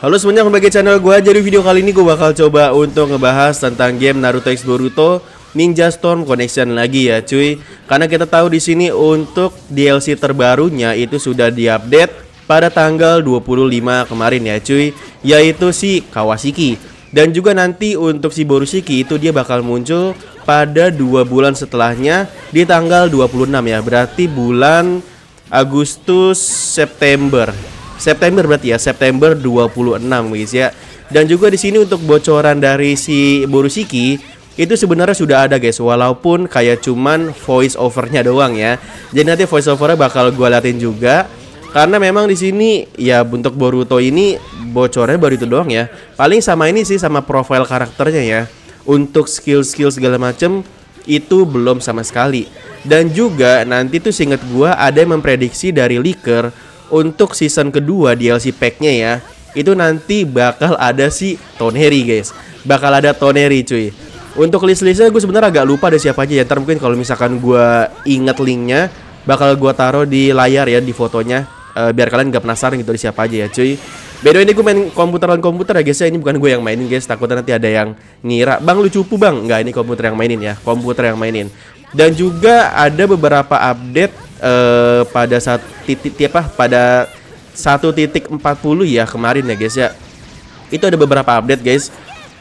Halo semuanya, kembali ke channel gue. Jadi video kali ini gue bakal coba untuk ngebahas tentang game Naruto X Boruto Ninja Storm Connection lagi ya, cuy. Karena kita tahu di sini untuk DLC terbarunya itu sudah diupdate pada tanggal 25 kemarin ya, cuy. Yaitu si Kawasaki. Dan juga nanti untuk si Borushiki itu dia bakal muncul pada dua bulan setelahnya di tanggal 26 ya. Berarti bulan Agustus September September berarti ya, September 26 guys ya. Dan juga di sini untuk bocoran dari si Borusiki itu sebenarnya sudah ada guys walaupun kayak cuman voice overnya doang ya. Jadi nanti voice overnya bakal gue liatin juga karena memang di sini ya untuk Boruto ini bocornya baru itu doang ya. Paling sama ini sih sama profil karakternya ya. Untuk skill-skill segala macem itu belum sama sekali. Dan juga nanti tuh singkat gue ada yang memprediksi dari Liker untuk season kedua DLC packnya ya itu nanti bakal ada si Toneri guys bakal ada Toneri cuy untuk list-listnya gue sebenarnya agak lupa ada siapa aja ya ntar mungkin kalau misalkan gue inget linknya bakal gue taruh di layar ya di fotonya uh, biar kalian gak penasaran gitu di siapa aja ya cuy Beda ini gue main komputer lawan komputer ya guys ya Ini bukan gue yang mainin guys Takutnya nanti ada yang ngira Bang lu cupu bang Nggak ini komputer yang mainin ya Komputer yang mainin Dan juga ada beberapa update uh, pada saat titik ti, apa pada puluh ya kemarin ya guys ya. Itu ada beberapa update guys.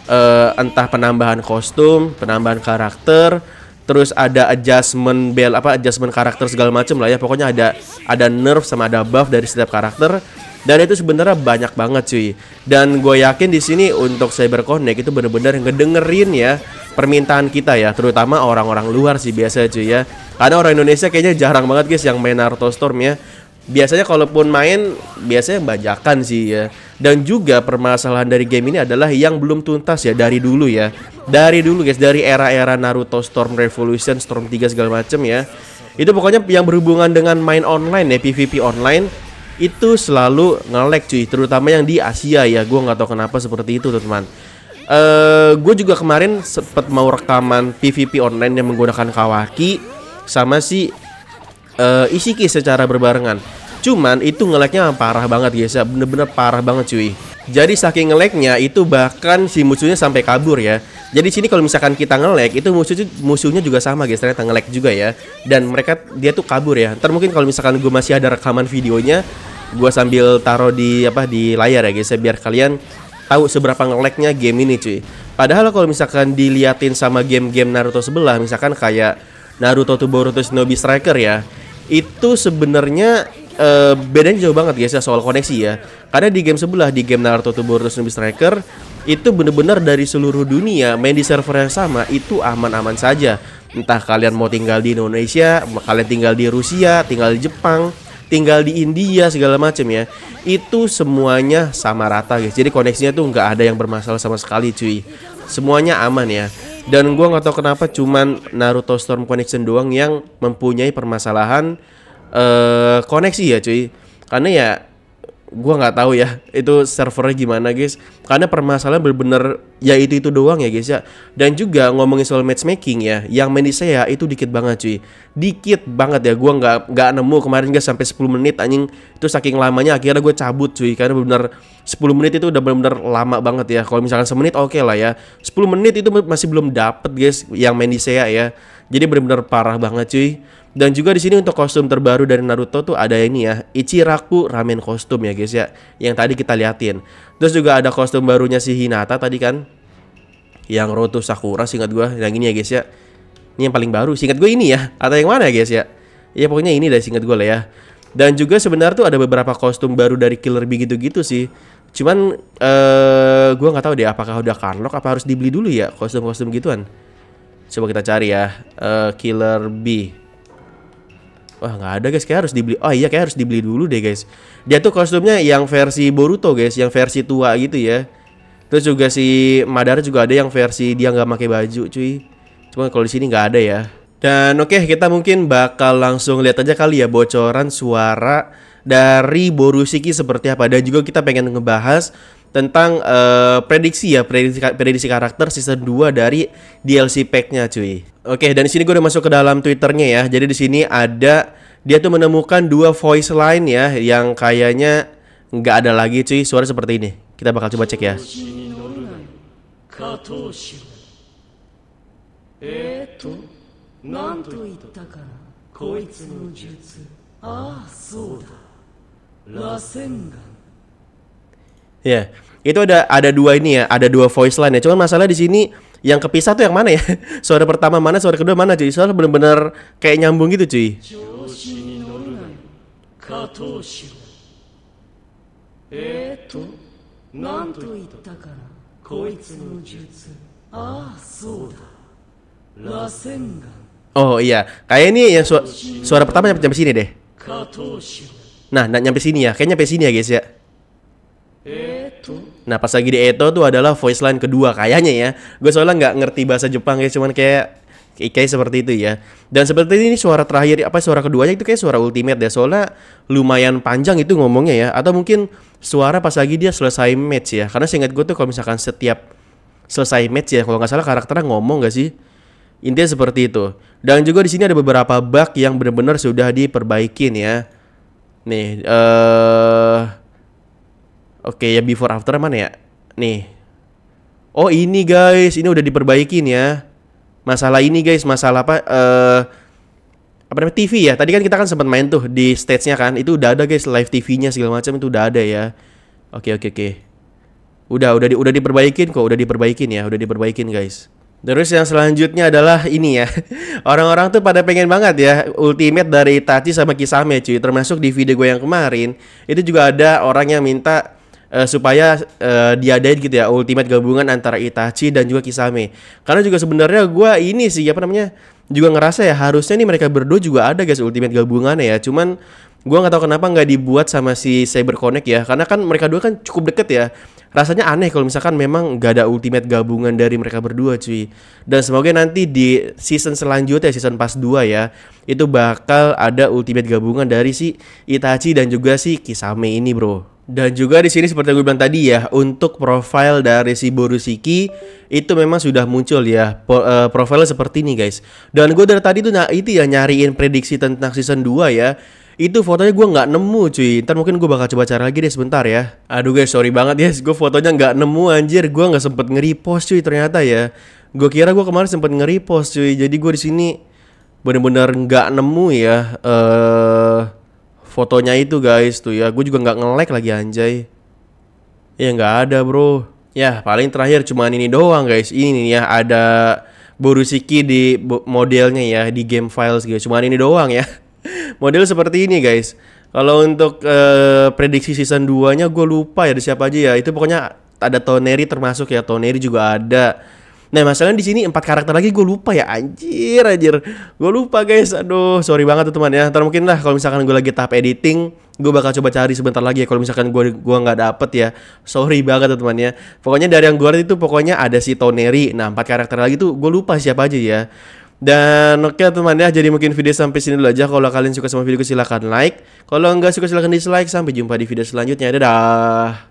Uh, entah penambahan kostum, penambahan karakter, terus ada adjustment bel apa adjustment karakter segala macam lah ya pokoknya ada ada nerf sama ada buff dari setiap karakter dan itu sebenarnya banyak banget cuy dan gue yakin di sini untuk Cyber Connect itu bener-bener ngedengerin ya permintaan kita ya terutama orang-orang luar sih biasa cuy ya karena orang Indonesia kayaknya jarang banget guys yang main Naruto Storm ya biasanya kalaupun main biasanya bajakan sih ya dan juga permasalahan dari game ini adalah yang belum tuntas ya dari dulu ya dari dulu guys dari era-era Naruto Storm Revolution Storm 3 segala macem ya itu pokoknya yang berhubungan dengan main online ya PvP online itu selalu ngelek cuy terutama yang di Asia ya gue nggak tahu kenapa seperti itu teman uh, eh, gue juga kemarin sempat mau rekaman PvP online yang menggunakan Kawaki sama si uh, Ishiki secara berbarengan Cuman itu ngeleknya parah banget guys ya, bener-bener parah banget cuy. Jadi saking ngeleknya itu bahkan si musuhnya sampai kabur ya. Jadi sini kalau misalkan kita ngelek itu musuh musuhnya juga sama guys ternyata ngelek juga ya. Dan mereka dia tuh kabur ya. Ntar mungkin kalau misalkan gue masih ada rekaman videonya, gue sambil taruh di apa di layar ya guys ya biar kalian tahu seberapa ngeleknya game ini cuy. Padahal kalau misalkan diliatin sama game-game Naruto sebelah misalkan kayak Naruto to Boruto Shinobi Striker ya, itu sebenarnya uh, bedanya jauh banget guys ya soal koneksi ya. Karena di game sebelah di game Naruto to Boruto Striker itu bener-bener dari seluruh dunia main di server yang sama itu aman-aman saja. Entah kalian mau tinggal di Indonesia, kalian tinggal di Rusia, tinggal di Jepang, tinggal di India segala macam ya. Itu semuanya sama rata guys. Jadi koneksinya tuh nggak ada yang bermasalah sama sekali cuy. Semuanya aman ya. Dan gue nggak tahu kenapa cuman Naruto Storm Connection doang yang mempunyai permasalahan uh, koneksi ya cuy karena ya gua nggak tahu ya itu servernya gimana guys karena permasalahan bener-bener ya itu itu doang ya guys ya dan juga ngomongin soal matchmaking ya yang main di saya itu dikit banget cuy dikit banget ya gua nggak nggak nemu kemarin gak sampai 10 menit anjing itu saking lamanya akhirnya gue cabut cuy karena bener 10 menit itu udah bener-bener lama banget ya kalau misalkan semenit oke okay lah ya 10 menit itu masih belum dapet guys yang main di saya ya jadi bener-bener parah banget cuy dan juga di sini untuk kostum terbaru dari Naruto tuh ada ini ya, Ichiraku ramen kostum ya guys ya, yang tadi kita liatin. Terus juga ada kostum barunya si Hinata tadi kan, yang Roto Sakura singkat gue, yang ini ya guys ya. Ini yang paling baru, singkat gue ini ya, atau yang mana ya guys ya? Ya pokoknya ini dari singkat gue lah ya. Dan juga sebenarnya tuh ada beberapa kostum baru dari Killer Bee gitu-gitu sih. Cuman eh gua nggak tahu deh apakah udah Carlock apa harus dibeli dulu ya kostum-kostum gituan. Coba kita cari ya. Uh, Killer Bee wah nggak ada guys kayak harus dibeli oh iya kayak harus dibeli dulu deh guys dia tuh kostumnya yang versi Boruto guys yang versi tua gitu ya terus juga si Madara juga ada yang versi dia nggak pakai baju cuy cuma kalau di sini nggak ada ya dan oke okay, kita mungkin bakal langsung lihat aja kali ya bocoran suara dari Siki seperti apa dan juga kita pengen ngebahas tentang uh, prediksi ya prediksi prediksi karakter season 2 dari DLC packnya cuy. Oke, dan di sini gue udah masuk ke dalam Twitternya ya. Jadi di sini ada dia tuh menemukan dua voice line ya yang kayaknya nggak ada lagi cuy suara seperti ini. Kita bakal coba cek ya. Ah, Ya, Yeah. Itu ada ada dua ini ya, ada dua voice line ya. Cuman masalah di sini yang kepisah tuh yang mana ya? Suara pertama mana, suara kedua mana? Jadi suara bener-bener kayak nyambung gitu, cuy. Ah, oh iya, kayak ini yang suara, suara pertama nyampe, nyampe sini deh. Nah, nyampe sini ya, kayaknya nyampe sini ya guys ya. Nah pas lagi di Eto tuh adalah voice line kedua kayaknya ya. Gue soalnya nggak ngerti bahasa Jepang ya cuman kayak kayak seperti itu ya. Dan seperti ini suara terakhir apa suara keduanya itu kayak suara ultimate ya. Soalnya lumayan panjang itu ngomongnya ya. Atau mungkin suara pas lagi dia selesai match ya. Karena seingat gue tuh kalau misalkan setiap selesai match ya kalau nggak salah karakternya ngomong gak sih? Intinya seperti itu. Dan juga di sini ada beberapa bug yang benar-benar sudah diperbaikin ya. Nih, eh Oke ya before after mana ya? Nih. Oh ini guys, ini udah diperbaikin ya. Masalah ini guys, masalah apa? Uh, apa namanya TV ya? Tadi kan kita kan sempat main tuh di stage-nya kan. Itu udah ada guys live TV-nya segala macam itu udah ada ya. Oke oke oke. Udah udah di, udah diperbaikin kok, udah diperbaikin ya, udah diperbaikin guys. Terus yang selanjutnya adalah ini ya. Orang-orang tuh pada pengen banget ya ultimate dari Tachi sama Kisame cuy. Termasuk di video gue yang kemarin, itu juga ada orang yang minta uh, supaya uh, diadain gitu ya ultimate gabungan antara Itachi dan juga Kisame. Karena juga sebenarnya gue ini sih apa namanya juga ngerasa ya harusnya nih mereka berdua juga ada guys ultimate gabungannya ya. Cuman gue nggak tahu kenapa nggak dibuat sama si Cyber Connect ya. Karena kan mereka dua kan cukup deket ya. Rasanya aneh kalau misalkan memang gak ada ultimate gabungan dari mereka berdua cuy. Dan semoga nanti di season selanjutnya season pas 2 ya itu bakal ada ultimate gabungan dari si Itachi dan juga si Kisame ini bro. Dan juga di sini seperti yang gue bilang tadi ya, untuk profil dari si Borusiki itu memang sudah muncul ya. Po, eh, profilnya seperti ini guys. Dan gue dari tadi tuh nah itu ya nyariin prediksi tentang season 2 ya. Itu fotonya gue nggak nemu cuy. Ntar mungkin gue bakal coba cari lagi deh sebentar ya. Aduh guys, sorry banget ya. Gue fotonya nggak nemu anjir. Gue nggak sempet ngeri post cuy ternyata ya. Gue kira gue kemarin sempet ngeri post cuy. Jadi gue di sini bener-bener nggak nemu ya. Eh uh fotonya itu guys tuh ya gue juga nggak nge like lagi anjay ya nggak ada bro ya paling terakhir cuman ini doang guys ini nih ya ada Borusiki di modelnya ya di game files guys cuman ini doang ya model seperti ini guys kalau untuk uh, prediksi season 2 nya gue lupa ya ada siapa aja ya itu pokoknya ada Toneri termasuk ya Toneri juga ada Nah masalahnya di sini empat karakter lagi gue lupa ya anjir anjir. Gue lupa guys. Aduh sorry banget tuh teman ya. Ntar mungkin lah kalau misalkan gue lagi tahap editing gue bakal coba cari sebentar lagi ya kalau misalkan gue gua nggak dapet ya sorry banget teman ya pokoknya dari yang gue lihat itu pokoknya ada si Toneri nah empat karakter lagi tuh gue lupa siapa aja ya dan oke okay, teman ya, jadi mungkin video sampai sini dulu aja. Kalau kalian suka sama video silahkan like. Kalau nggak suka silahkan dislike. Sampai jumpa di video selanjutnya. Dadah.